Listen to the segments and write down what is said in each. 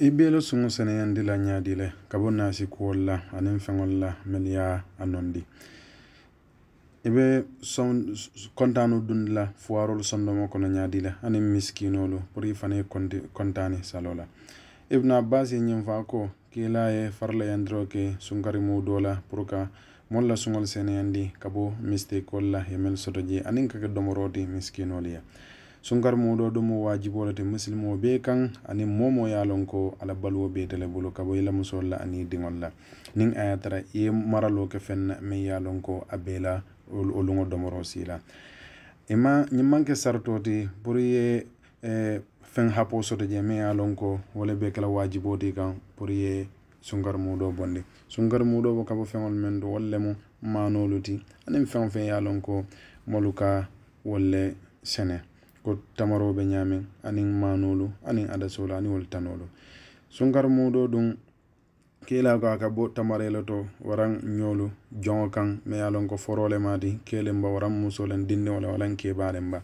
ibeelo suŋo seneyandi la ñaadi le kabo naasikuwol la aniŋ feŋol la meŋ ye a nondi i be kontaanu dundi la fuwaarolu sondomo kono ñaadi le aniŋ miskiinoolu puru i fanaŋ ye kontaani salo la ibinu abbaasi ye ñiŋ faa ko ka i la ye fara la yandiroo ke sunkarimoo doo la puru ka moolu la suŋol seneyandi kabo mistekiwol la ye meŋ soto je aniŋ ka ke domoroo ti miskiinoolu ye sunkar moɗo ɗum o wajibolete musilme o be kan anin momo yalon ko ala baluwo be bolo kabo ila musolla ani diŋol la niŋ ye tara i min yalon ko a o luŋo domoro si ima ñiŋ maŋ pour ye e, feŋ hapo soto je min ye ko wala be kela wajibo kan pour ye sunkar muɗo bondi sunkar muɗo bo kabo feŋol men do walle mu manolu ti aniŋ feŋ feŋ ko molu walle sene ko tamaroɓe ñamen anin manolu anin ada solo ani wol tanolu sunkar muɗo ɗum kelako aka bo tamarelo to waran ñolu jongo kan mi ya lon ko forole madi kelen ba waran musolen dinde wala walan kebaren ba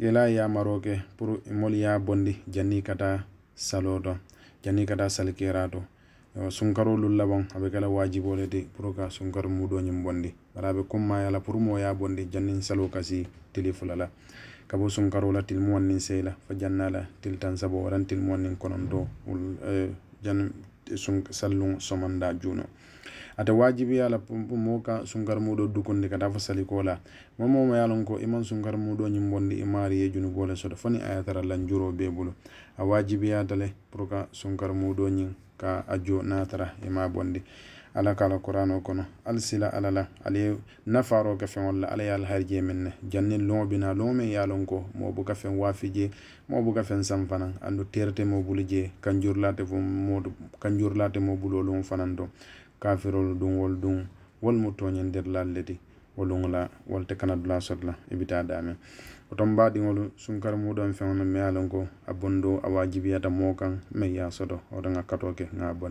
kela ya maroke pour imol ya bondi janni kata salo to janni kata salkera to sunkaro lulla bon aɓe kala wajibole ti pour ka sunkar muɗo ñin bondi baraɓe kumma yala pour mo ya bondi jannin salo kasi tili fulala kabo sunkarola til mu wannin sela fa jannala til tan sabo waran til mu wannin konon do eh, sallun somanda juno ata wajibi yala moka sunkar muɗo dukunde kata fa salikola momoma yalon ko iman sunkar muɗo ñim bonde i maari ye junu bole soɗa foni ayatara lanjuro be bolo a wajibi yatale pour ka sunkar muɗo ñing ka ajo natara e ma bonde ala kala qouran o kono alsila alala alaye nafaro kafen walla ala yaal harje menne janni loobina loome yaalon ko mo bo kafen waafi je mo bo kafen san fanan andu terete mo bulu je kanjurlate fo modo kanjurlate mo bulu olon fanan to kafirol dum wol dum wol mo toñe nder lallete wo luŋo la walla te kana dulaa soto la i bi taa daameŋ woto n baadiŋolu sunkari feŋo le miŋ ye a loŋ ko a bondoo a waajibiyata moo kaŋ meŋ soto woto nŋa katoo ke nŋa a bondi